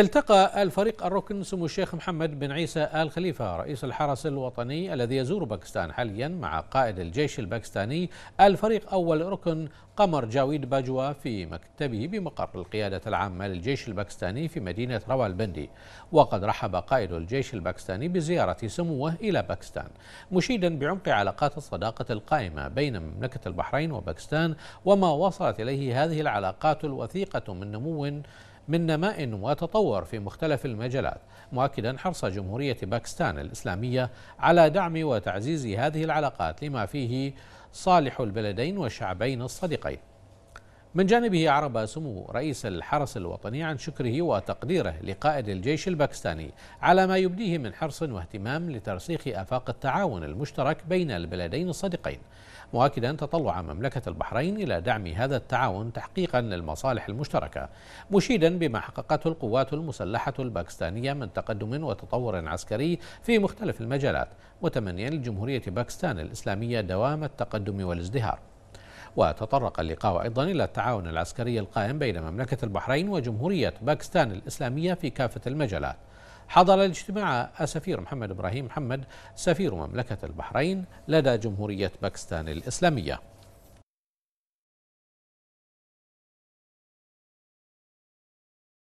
التقى الفريق الركن سمو الشيخ محمد بن عيسى آل خليفة رئيس الحرس الوطني الذي يزور باكستان حاليا مع قائد الجيش الباكستاني الفريق أول ركن قمر جاويد باجوا في مكتبه بمقر القيادة العامة للجيش الباكستاني في مدينة روالبندي وقد رحب قائد الجيش الباكستاني بزيارة سموه إلى باكستان مشيدا بعمق علاقات الصداقة القائمة بين مملكة البحرين وباكستان وما وصلت إليه هذه العلاقات الوثيقة من نمو من نماء وتطور في مختلف المجالات مؤكدا حرص جمهورية باكستان الإسلامية على دعم وتعزيز هذه العلاقات لما فيه صالح البلدين والشعبين الصديقين من جانبه أعرب سمو رئيس الحرس الوطني عن شكره وتقديره لقائد الجيش الباكستاني على ما يبديه من حرص واهتمام لترسيخ آفاق التعاون المشترك بين البلدين الصديقين مؤكدا تطلع مملكة البحرين إلى دعم هذا التعاون تحقيقا للمصالح المشتركة مشيدا بما حققته القوات المسلحة الباكستانية من تقدم وتطور عسكري في مختلف المجالات متمنيا لجمهورية باكستان الإسلامية دوام التقدم والازدهار وتطرق اللقاء أيضا إلى التعاون العسكري القائم بين مملكة البحرين وجمهورية باكستان الإسلامية في كافة المجالات حضر الاجتماع السفير محمد إبراهيم محمد سفير مملكة البحرين لدى جمهورية باكستان الإسلامية